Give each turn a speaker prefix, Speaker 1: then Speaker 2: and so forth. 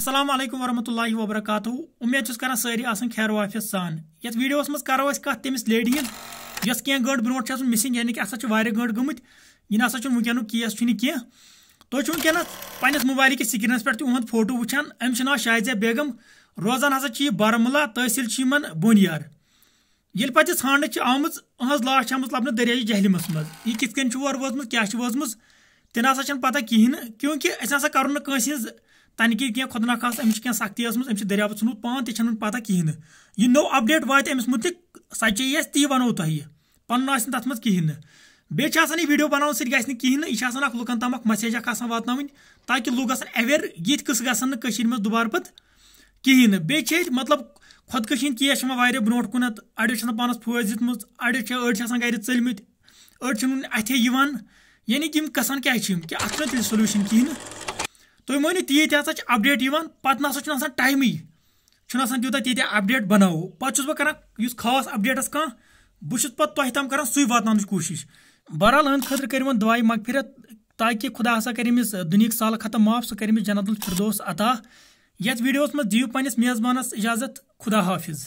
Speaker 1: السلام علیکم ورحمۃ اللہ وبرکاتہ امید کران آسان خیر وافیہ سان اس ویڈیوس مروس کتھ تمس لیڈی ہین گٹ بروج مسنگ یعنی کہ ہاوج وارہ گنٹ گمت یہ نسا ونکی کیس کی کیس فوٹو سکرینس تہوان امس نا شاہزہ بیگم روزان روزانہ یہ بارملہ تحصیل بون پہ ثانڈ آم اہل لاش آم لبن دریا جہلمس من کت وزم کی وزم تا پتہ کہین کیونکہ اہا کرو ناس تنقید کی خودہ خاصہ اچھا کی سختی غصہ دریامان تین پتہ کہہ یہ نو اپ ڈیٹ وات مت سچی ہے تی ون تہ پہ تر منتھ بیان یہ ویڈیو بنانے سکنے مطلب یعنی کہ یہ لوگ تمام میج اکثر واتہ لوگ گانا اوئر یہ قص گت کہین بیٹھ خودکشی کیسا بروکن اڑان پانس فوج دڑی گھر چل مت اتے یہ یعنی گسن کیا اتنا سلوشن کہین तुम मानो तीत हसा अपडेट पत् ना टाइम तूत तीत अपडेट बनाव पुस बह कर खास अपडेटस कह बहुत पे तम कर सू वातान कोशिश बहरहाल अंद खुद कर दुआई मकफिरत ताकि खुदा हा कर दुनिक साल खत्म माफ सह कर जन्नतुल फिरदोस अता ये वीडियोस मज दीव मेजबानस इजाजत खुदा हाफिज़